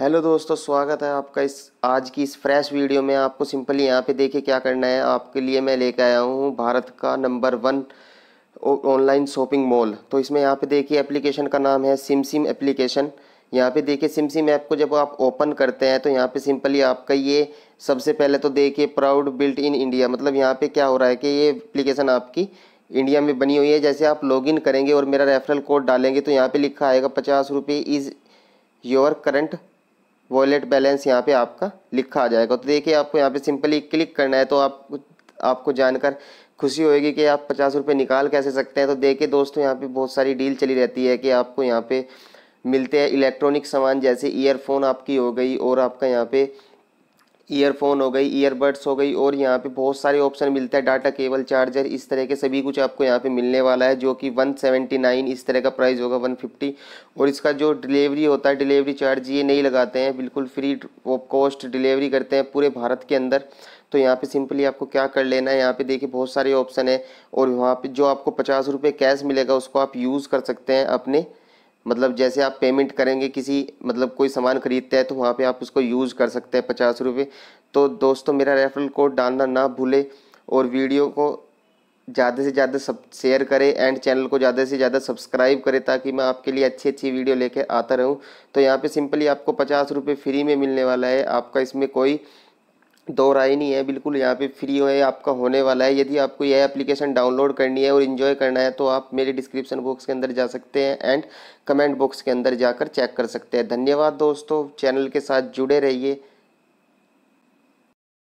hello दोस्तों स्वागत है आपका इस आज की इस फ्रेश वीडियो में आपको सिंपली यहाँ पे देखिए क्या करना है आपके लिए मैं लेकर आया हूँ भारत का number one online shopping mall तो इसमें यहाँ पे देखिए एप्लीकेशन का नाम है सिम सिम एप्लीकेशन यहाँ पे देखिए सिम सिम ऐप को जब आप ओपन करते हैं तो यहाँ पे सिंपली आपका ये सबसे पहले तो देखिए प्राउड बिल्ट इन इंडिया मतलब यहाँ पे क्या हो रहा है कि ये एप्लीकेशन आपकी इंडिया में बनी हुई है जैसे आप लॉगिन करेंगे और मेरा रेफरल कोड डालेंगे तो यहाँ पे लिखा आएगा पचास रुपये is your current wallet balance यहाँ पे आपका लिखा आ जाएगा तो देखिए आपको यहाँ पे सिंपली क्लिक करना है तो आप आपको जानकर खुशी होएगी कि आप पचास रुपये निकाल कैसे सकते हैं तो देखिए दोस्तों यहाँ पे बहुत सारी डील चली रहती है कि आपको यहाँ पे मिलते हैं इलेक्ट्रॉनिक सामान जैसे ईयरफोन आपकी हो गई और आपका यहाँ पर ईयरफोन हो गई ईयरबड्स हो गई और यहाँ पे बहुत सारे ऑप्शन मिलते हैं डाटा केबल चार्जर इस तरह के सभी कुछ आपको यहाँ पे मिलने वाला है जो कि 179 इस तरह का प्राइस होगा 150 और इसका जो डिलीवरी होता है डिलीवरी चार्ज ये नहीं लगाते हैं बिल्कुल फ्री ऑफ कॉस्ट डिलीवरी करते हैं पूरे भारत के अंदर तो यहाँ पे सिंपली आपको क्या कर लेना है यहाँ पे देखिए बहुत सारे ऑप्शन है और वहाँ पे जो आपको पचास रुपये कैश मिलेगा उसको आप यूज़ कर सकते हैं अपने मतलब जैसे आप पेमेंट करेंगे किसी मतलब कोई सामान खरीदते हैं तो वहाँ पे आप उसको यूज़ कर सकते हैं पचास रुपये तो दोस्तों मेरा रेफरल कोड डालना ना भूले और वीडियो को ज़्यादा से ज़्यादा सब शेयर करें एंड चैनल को ज़्यादा से ज़्यादा सब्सक्राइब करें ताकि मैं आपके लिए अच्छी अच्छी वीडियो लेके आता रहूँ तो यहाँ पे सिंपली आपको पचास रुपये फ्री में मिलने वाला है आपका इसमें कोई दो राय नहीं है बिल्कुल यहाँ पे फ्री है आपका होने वाला है यदि आपको यह एप्लीकेशन डाउनलोड करनी है और इन्जॉय करना है तो आप मेरे डिस्क्रिप्शन बॉक्स के अंदर जा सकते हैं एंड कमेंट बॉक्स के अंदर जाकर चेक कर सकते हैं धन्यवाद दोस्तों चैनल के साथ जुड़े रहिए